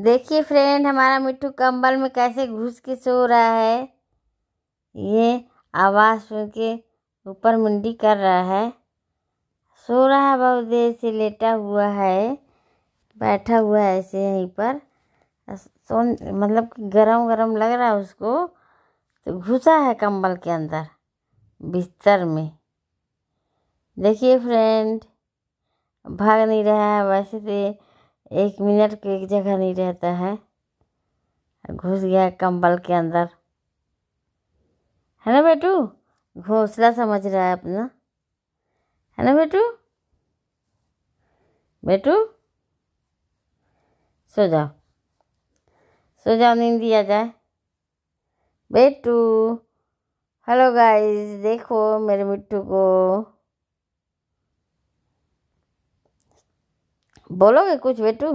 देखिए फ्रेंड हमारा मिट्टू कंबल में कैसे घुस के सो रहा है ये आवाज़ सुन के ऊपर मुंडी कर रहा है सो रहा है बहुत देर से लेटा हुआ है बैठा हुआ है ऐसे यहीं पर सो मतलब गरम गरम लग रहा है उसको तो घुसा है कंबल के अंदर बिस्तर में देखिए फ्रेंड भाग नहीं रहा है वैसे तो एक मिनट को एक जगह नहीं रहता है घुस गया कंबल के अंदर है ना बेटू घोंसला समझ रहा है अपना है ना बेटू बेटू सो जाओ सो जाओ नींद दिया जाए बेटू हेलो गाइस देखो मेरे मिट्टू को बोलोगे कुछ बेटू